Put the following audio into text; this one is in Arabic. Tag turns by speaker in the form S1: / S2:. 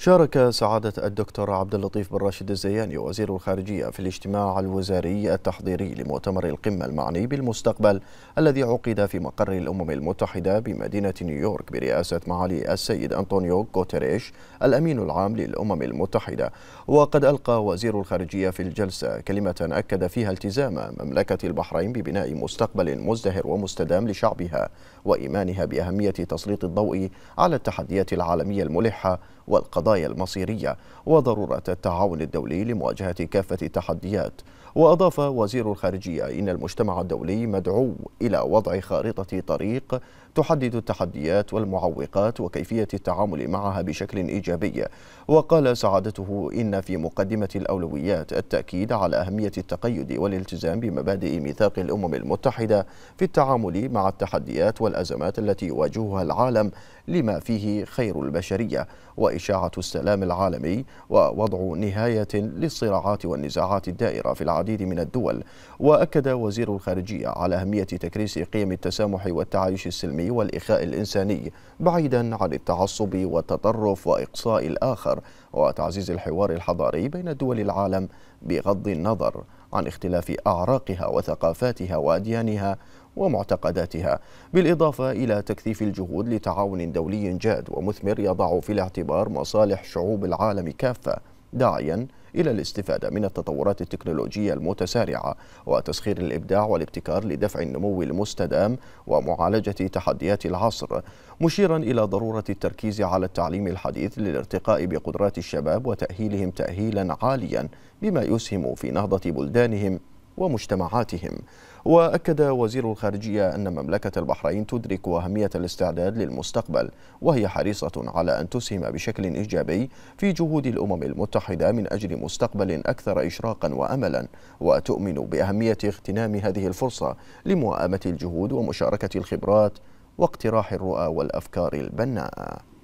S1: شارك سعادة الدكتور عبد اللطيف بن راشد الزياني وزير الخارجية في الاجتماع الوزاري التحضيري لمؤتمر القمة المعني بالمستقبل الذي عقد في مقر الأمم المتحدة بمدينة نيويورك برئاسة معالي السيد أنطونيو غوتريش الأمين العام للأمم المتحدة وقد ألقى وزير الخارجية في الجلسة كلمة أكد فيها التزام مملكة البحرين ببناء مستقبل مزدهر ومستدام لشعبها وإيمانها بأهمية تسليط الضوء على التحديات العالمية الملحة والقضاء القضايا المصيرية وضرورة التعاون الدولي لمواجهة كافة التحديات وأضاف وزير الخارجية إن المجتمع الدولي مدعو إلى وضع خارطة طريق تحدد التحديات والمعوقات وكيفية التعامل معها بشكل إيجابي وقال سعادته إن في مقدمة الأولويات التأكيد على أهمية التقيد والالتزام بمبادئ ميثاق الأمم المتحدة في التعامل مع التحديات والأزمات التي يواجهها العالم لما فيه خير البشرية وإشاعة السلام العالمي ووضع نهاية للصراعات والنزاعات الدائرة في العديد من الدول وأكد وزير الخارجية على أهمية تكريس قيم التسامح والتعايش السلمي والإخاء الإنساني بعيدا عن التعصب والتطرف وإقصاء الآخر وتعزيز الحوار الحضاري بين دول العالم بغض النظر عن اختلاف أعراقها وثقافاتها وأديانها ومعتقداتها بالإضافة إلى تكثيف الجهود لتعاون دولي جاد ومثمر يضع في الاعتبار مصالح شعوب العالم كافة داعيا إلى الاستفادة من التطورات التكنولوجية المتسارعة وتسخير الإبداع والابتكار لدفع النمو المستدام ومعالجة تحديات العصر مشيرا إلى ضرورة التركيز على التعليم الحديث للارتقاء بقدرات الشباب وتأهيلهم تأهيلا عاليا بما يسهم في نهضة بلدانهم ومجتمعاتهم وأكد وزير الخارجية أن مملكة البحرين تدرك أهمية الاستعداد للمستقبل وهي حريصة على أن تسهم بشكل إيجابي في جهود الأمم المتحدة من أجل مستقبل أكثر إشراقا وأملا وتؤمن بأهمية اغتنام هذه الفرصة لموائمة الجهود ومشاركة الخبرات واقتراح الرؤى والأفكار البناءة